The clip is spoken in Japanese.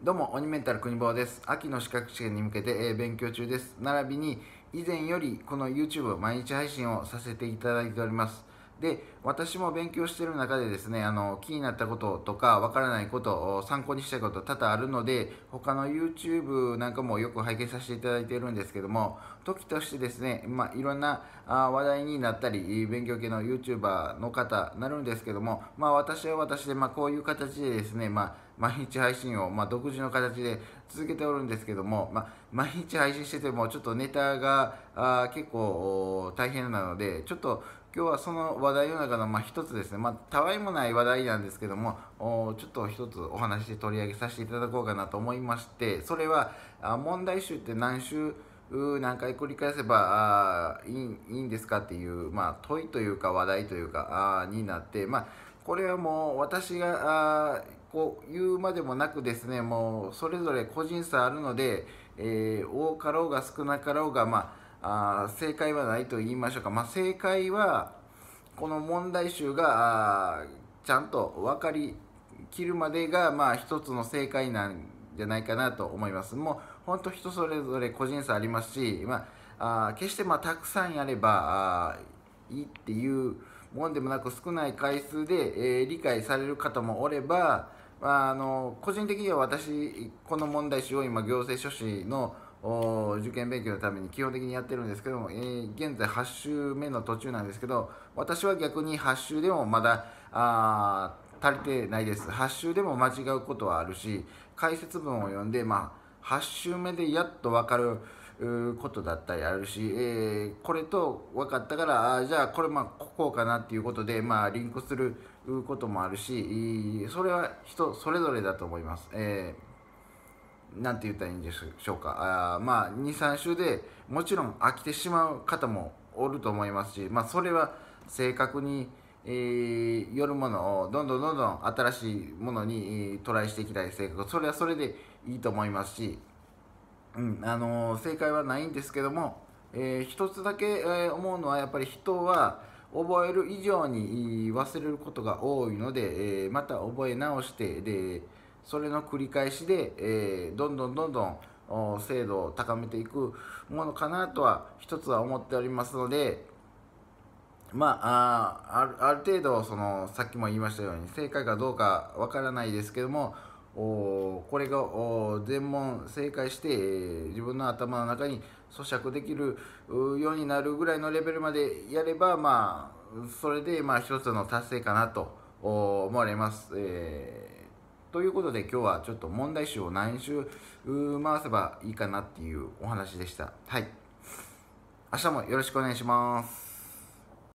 どうも、鬼メンタル国坊です。秋の資格試験に向けて、えー、勉強中です。並びに、以前よりこの YouTube 毎日配信をさせていただいております。で私も勉強してる中でですねあの気になったこととかわからないこと参考にしたいこと多々あるので他の YouTube なんかもよく拝見させていただいているんですけども時としてですね、まあ、いろんな話題になったり勉強系の YouTuber の方なるんですけども、まあ、私は私で、まあ、こういう形でですね、まあ、毎日配信を、ま独自の形で続けておるんですけども、ま毎日配信しててもちょっとネタが結構大変なのでちょっと今日はその話題の中のま一つですね、まあ、たわいもない話題なんですけどもおちょっと一つお話で取り上げさせていただこうかなと思いましてそれはあ問題集って何週何回繰り返せばあいいいいんですかっていう、まあ、問いというか話題というかあになって、まあ、これはもう私があこう言うまでもなくですねもうそれぞれ個人差あるので、えー、多かろうが少なかろうがまああ正解はないと言いましょうか、まあ、正解はこの問題集がちゃんと分かりきるまでが、まあ、一つの正解なんじゃないかなと思います。もう本当人それぞれ個人差ありますし、まあ、あ決してまあたくさんやればいいっていうもんでもなく少ない回数で、えー、理解される方もおれば、まあ、あの個人的には私この問題集を今行政書士の受験勉強のために基本的にやってるんですけども、えー、現在8週目の途中なんですけど私は逆に8週でもまだあ足りてないです8週でも間違うことはあるし解説文を読んで、まあ、8週目でやっと分かることだったりあるし、えー、これと分かったからあじゃあこれまあこうかなっていうことで、まあ、リンクすることもあるしそれは人それぞれだと思います。えー何て言ったらいいんでしょうかあまあ23週でもちろん飽きてしまう方もおると思いますし、まあ、それは正確に、えー、よるものをどんどんどんどん新しいものに、トライしていきたい性格それはそれでいいと思いますし、うんあのー、正解はないんですけども、えー、一つだけ、えー、思うのはやっぱり人は覚える以上に忘れることが多いので、えまた覚え直してでそれの繰り返しで、えー、どんどんどんどん精度を高めていくものかなとは一つは思っておりますので、まあ、あるある程度そのさっきも言いましたように正解かどうかわからないですけどもおこれがお全問正解して、えー、自分の頭の中に咀嚼できるようになるぐらいのレベルまでやれば、まあ、それで、まあ、一つの達成かなと思われます。えーということで今日はちょっと問題集を何周回せばいいかなっていうお話でした。はい。明日もよろしくお願いします。